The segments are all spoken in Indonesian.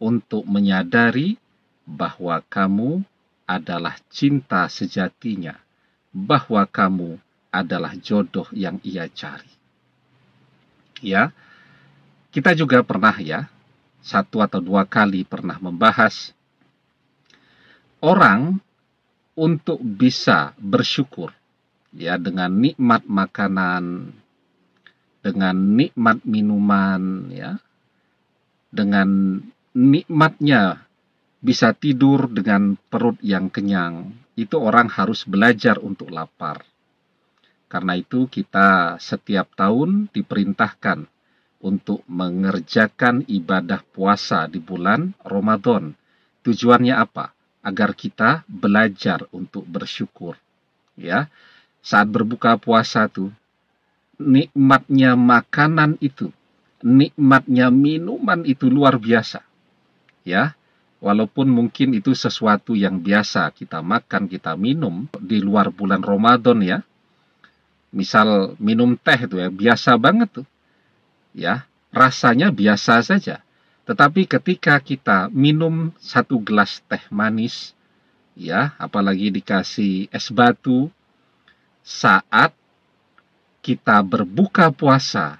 untuk menyadari bahwa kamu adalah cinta sejatinya, bahwa kamu adalah jodoh yang ia cari. Ya, kita juga pernah ya, satu atau dua kali pernah membahas orang untuk bisa bersyukur ya dengan nikmat makanan, dengan nikmat minuman ya, dengan nikmatnya bisa tidur dengan perut yang kenyang, itu orang harus belajar untuk lapar. Karena itu kita setiap tahun diperintahkan untuk mengerjakan ibadah puasa di bulan Ramadan. Tujuannya apa? Agar kita belajar untuk bersyukur. Ya. Saat berbuka puasa tuh nikmatnya makanan itu, nikmatnya minuman itu luar biasa ya. Walaupun mungkin itu sesuatu yang biasa kita makan, kita minum di luar bulan Ramadan ya. Misal minum teh itu ya, biasa banget tuh. Ya, rasanya biasa saja. Tetapi ketika kita minum satu gelas teh manis, ya, apalagi dikasih es batu, saat kita berbuka puasa,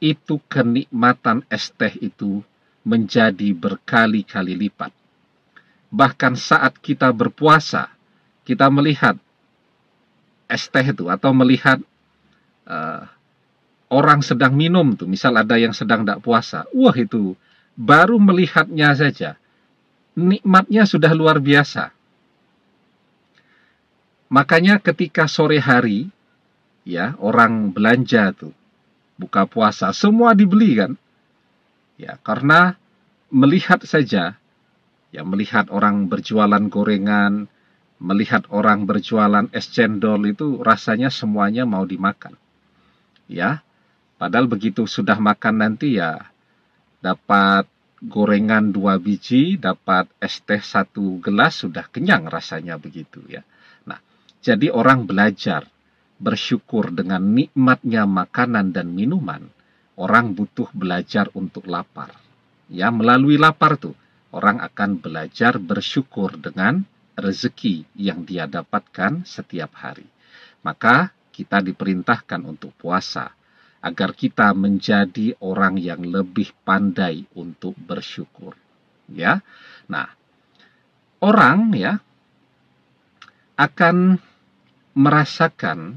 itu kenikmatan es teh itu menjadi berkali-kali lipat. Bahkan saat kita berpuasa, kita melihat es teh itu atau melihat uh, orang sedang minum tuh, misal ada yang sedang tidak puasa, wah itu baru melihatnya saja nikmatnya sudah luar biasa. Makanya ketika sore hari ya orang belanja tuh buka puasa semua dibeli kan Ya, karena melihat saja ya melihat orang berjualan gorengan, melihat orang berjualan es cendol itu rasanya semuanya mau dimakan. Ya. Padahal begitu sudah makan nanti ya dapat gorengan dua biji, dapat es teh satu gelas sudah kenyang rasanya begitu ya. Nah, jadi orang belajar bersyukur dengan nikmatnya makanan dan minuman Orang butuh belajar untuk lapar. Ya, melalui lapar tuh orang akan belajar bersyukur dengan rezeki yang dia dapatkan setiap hari. Maka kita diperintahkan untuk puasa agar kita menjadi orang yang lebih pandai untuk bersyukur. Ya. Nah, orang ya akan merasakan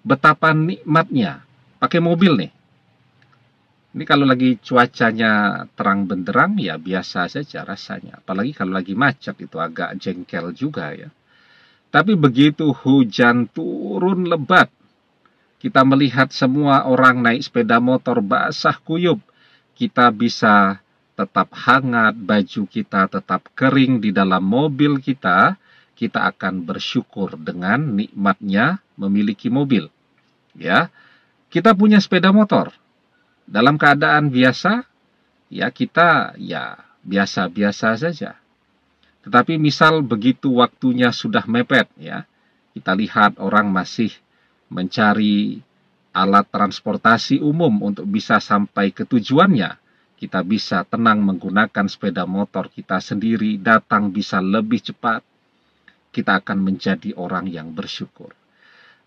betapa nikmatnya pakai mobil nih ini kalau lagi cuacanya terang benderang ya biasa saja rasanya. Apalagi kalau lagi macet itu agak jengkel juga ya. Tapi begitu hujan turun lebat, kita melihat semua orang naik sepeda motor basah kuyup. Kita bisa tetap hangat, baju kita tetap kering di dalam mobil kita, kita akan bersyukur dengan nikmatnya memiliki mobil. Ya. Kita punya sepeda motor, dalam keadaan biasa, ya kita ya biasa-biasa saja. Tetapi misal begitu waktunya sudah mepet ya, kita lihat orang masih mencari alat transportasi umum untuk bisa sampai ke tujuannya. Kita bisa tenang menggunakan sepeda motor kita sendiri, datang bisa lebih cepat. Kita akan menjadi orang yang bersyukur.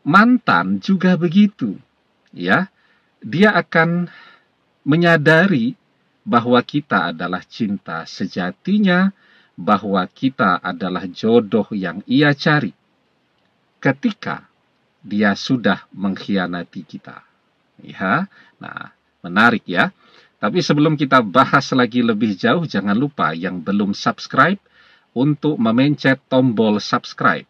Mantan juga begitu, ya dia akan menyadari bahwa kita adalah cinta sejatinya, bahwa kita adalah jodoh yang ia cari ketika dia sudah mengkhianati kita. Ya, nah, menarik ya. Tapi sebelum kita bahas lagi lebih jauh, jangan lupa yang belum subscribe untuk memencet tombol subscribe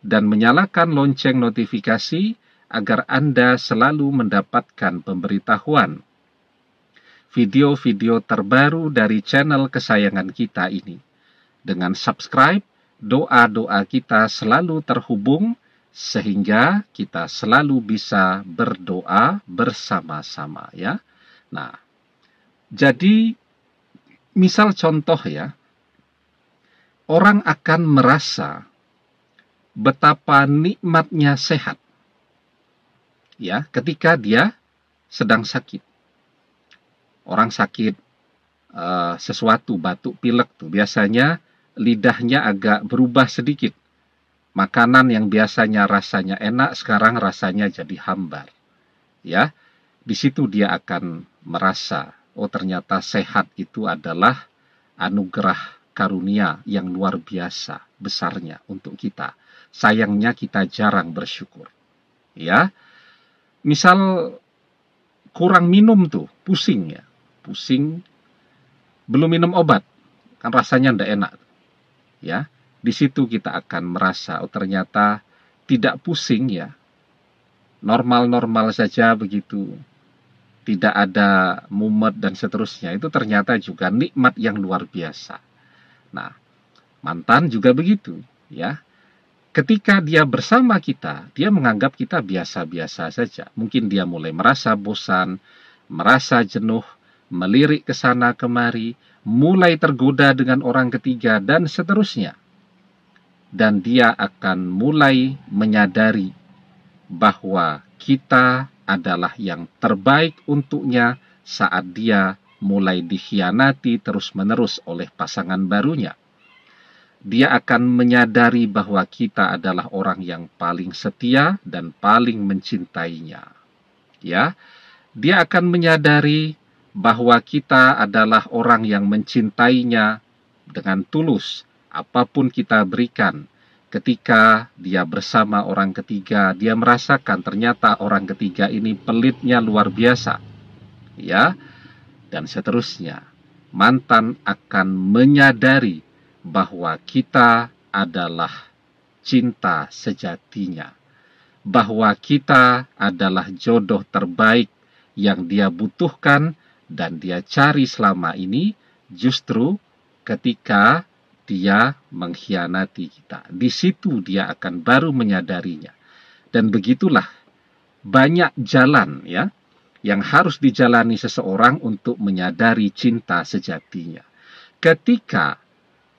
dan menyalakan lonceng notifikasi agar Anda selalu mendapatkan pemberitahuan video-video terbaru dari channel kesayangan kita ini. Dengan subscribe, doa-doa kita selalu terhubung sehingga kita selalu bisa berdoa bersama-sama ya. Nah, jadi misal contoh ya, orang akan merasa betapa nikmatnya sehat ya ketika dia sedang sakit. Orang sakit uh, sesuatu batuk pilek tuh biasanya lidahnya agak berubah sedikit. Makanan yang biasanya rasanya enak sekarang rasanya jadi hambar. Ya, di situ dia akan merasa oh ternyata sehat itu adalah anugerah karunia yang luar biasa besarnya untuk kita. Sayangnya kita jarang bersyukur. Ya, misal kurang minum tuh, pusing ya, pusing, belum minum obat, kan rasanya ndak enak, ya. Di situ kita akan merasa, oh ternyata tidak pusing ya, normal-normal saja begitu, tidak ada mumet dan seterusnya. Itu ternyata juga nikmat yang luar biasa. Nah, mantan juga begitu, ya ketika dia bersama kita, dia menganggap kita biasa-biasa saja. Mungkin dia mulai merasa bosan, merasa jenuh, melirik ke sana kemari, mulai tergoda dengan orang ketiga, dan seterusnya. Dan dia akan mulai menyadari bahwa kita adalah yang terbaik untuknya saat dia mulai dikhianati terus-menerus oleh pasangan barunya dia akan menyadari bahwa kita adalah orang yang paling setia dan paling mencintainya. Ya, dia akan menyadari bahwa kita adalah orang yang mencintainya dengan tulus, apapun kita berikan. Ketika dia bersama orang ketiga, dia merasakan ternyata orang ketiga ini pelitnya luar biasa. Ya, dan seterusnya. Mantan akan menyadari bahwa kita adalah cinta sejatinya, bahwa kita adalah jodoh terbaik yang dia butuhkan dan dia cari selama ini justru ketika dia mengkhianati kita. Di situ dia akan baru menyadarinya. Dan begitulah banyak jalan ya yang harus dijalani seseorang untuk menyadari cinta sejatinya. Ketika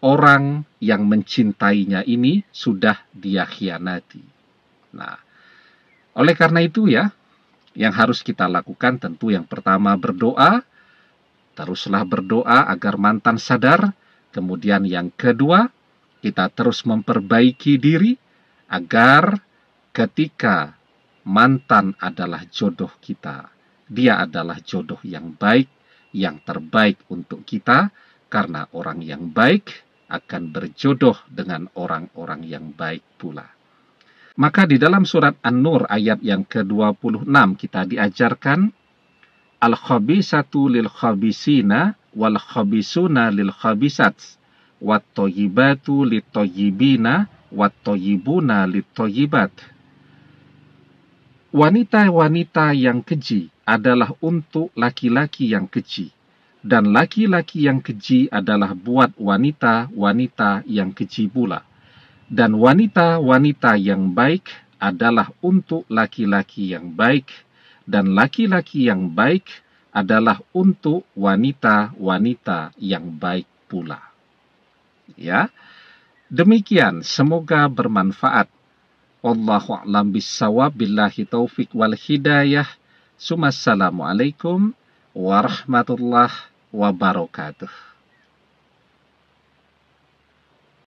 orang yang mencintainya ini sudah dia khianati. Nah, oleh karena itu ya, yang harus kita lakukan tentu yang pertama berdoa, teruslah berdoa agar mantan sadar, kemudian yang kedua, kita terus memperbaiki diri agar ketika mantan adalah jodoh kita, dia adalah jodoh yang baik, yang terbaik untuk kita, karena orang yang baik akan berjodoh dengan orang-orang yang baik pula. Maka di dalam surat An-Nur ayat yang ke-26 kita diajarkan Al-khabisatu lil khabisina wal khabisuna lil khabisat wat thayyibatu lit thayyibina wat thayyibuna lit thayyibat. Wanita-wanita yang keji adalah untuk laki-laki yang keji dan laki-laki yang keji adalah buat wanita-wanita yang keji pula. Dan wanita-wanita yang baik adalah untuk laki-laki yang baik, dan laki-laki yang baik adalah untuk wanita-wanita yang baik pula. Ya, demikian semoga bermanfaat. Wallahu a'lam bissawab billahi taufik wal hidayah. Assalamualaikum warahmatullahi wabarakatuh.